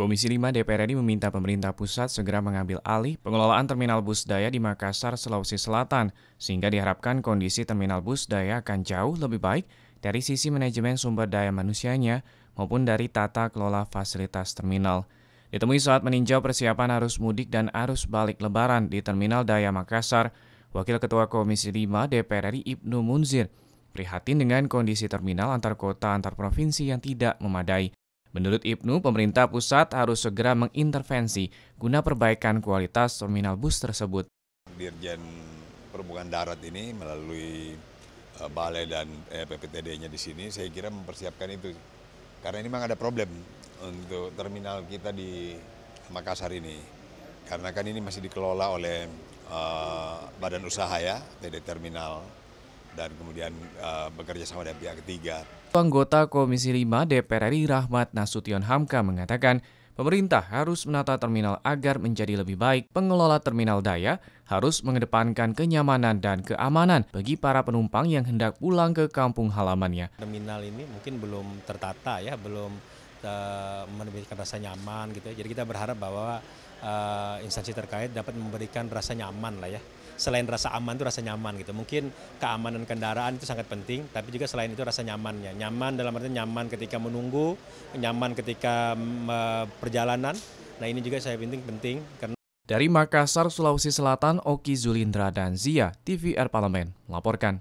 Komisi 5 DPR RI meminta pemerintah pusat segera mengambil alih pengelolaan terminal bus daya di Makassar, Sulawesi Selatan, sehingga diharapkan kondisi terminal bus daya akan jauh lebih baik dari sisi manajemen sumber daya manusianya maupun dari tata kelola fasilitas terminal. Ditemui saat meninjau persiapan arus mudik dan arus balik lebaran di Terminal Daya Makassar, Wakil Ketua Komisi 5 DPR RI Ibnu Munzir prihatin dengan kondisi terminal antar kota antar provinsi yang tidak memadai. Menurut Ibnu, pemerintah pusat harus segera mengintervensi guna perbaikan kualitas terminal bus tersebut. Dirjen Perhubungan Darat ini melalui eh, Balai dan eh, PPTD-nya di sini, saya kira mempersiapkan itu. Karena ini memang ada problem untuk terminal kita di Makassar ini. Karena kan ini masih dikelola oleh eh, badan usaha ya, PD Terminal dan kemudian uh, bekerja sama dengan pihak ketiga. Anggota Komisi 5 DPR RI Rahmat Nasution Hamka mengatakan, pemerintah harus menata terminal agar menjadi lebih baik. Pengelola terminal daya harus mengedepankan kenyamanan dan keamanan bagi para penumpang yang hendak pulang ke kampung halamannya. Terminal ini mungkin belum tertata ya, belum uh, eh, memberikan rasa nyaman gitu ya. Jadi kita berharap bahwa uh, instansi terkait dapat memberikan rasa nyaman lah ya. Selain rasa aman itu rasa nyaman gitu. Mungkin keamanan kendaraan itu sangat penting, tapi juga selain itu rasa nyamannya. Nyaman dalam arti nyaman ketika menunggu, nyaman ketika uh, perjalanan. Nah ini juga saya penting penting karena dari Makassar, Sulawesi Selatan, Oki Zulindra dan Zia, TVR Parlemen, melaporkan.